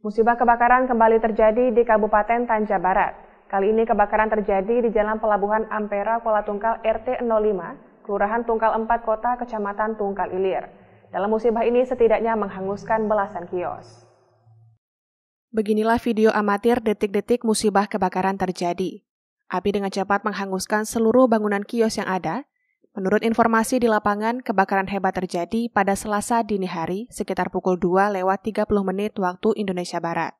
Musibah kebakaran kembali terjadi di Kabupaten Tanja Barat. Kali ini kebakaran terjadi di Jalan Pelabuhan Ampera Kuala Tungkal RT 05, Kelurahan Tungkal 4 Kota, Kecamatan Tungkal Ilir. Dalam musibah ini setidaknya menghanguskan belasan kios. Beginilah video amatir detik-detik musibah kebakaran terjadi. Api dengan cepat menghanguskan seluruh bangunan kios yang ada Menurut informasi di lapangan, kebakaran hebat terjadi pada Selasa dini hari sekitar pukul 2 lewat 30 menit waktu Indonesia Barat.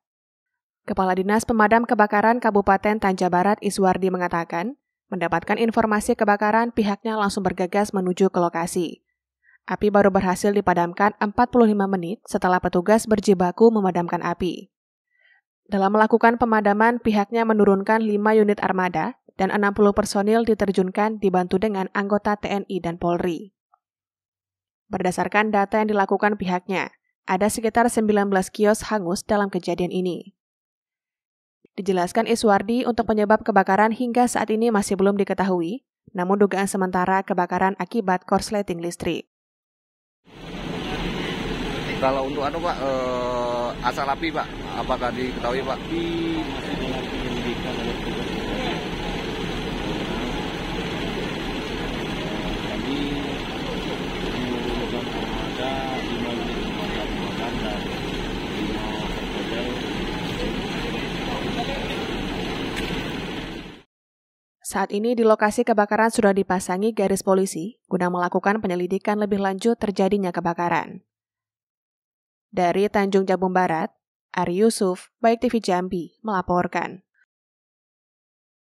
Kepala Dinas Pemadam Kebakaran Kabupaten Tanja Barat Iswardi mengatakan, mendapatkan informasi kebakaran pihaknya langsung bergegas menuju ke lokasi. Api baru berhasil dipadamkan 45 menit setelah petugas berjibaku memadamkan api. Dalam melakukan pemadaman, pihaknya menurunkan 5 unit armada dan 60 personil diterjunkan dibantu dengan anggota TNI dan Polri. Berdasarkan data yang dilakukan pihaknya, ada sekitar 19 kios hangus dalam kejadian ini. Dijelaskan Iswardi untuk penyebab kebakaran hingga saat ini masih belum diketahui, namun dugaan sementara kebakaran akibat korsleting listrik. Kalau untuk anu Pak, eh, asal api Pak, apakah diketahui Pak? Di, masih oleh Saat ini di lokasi kebakaran sudah dipasangi garis polisi guna melakukan penyelidikan lebih lanjut terjadinya kebakaran. Dari Tanjung Jabung Barat, Ari Yusuf, Baik TV Jambi, melaporkan.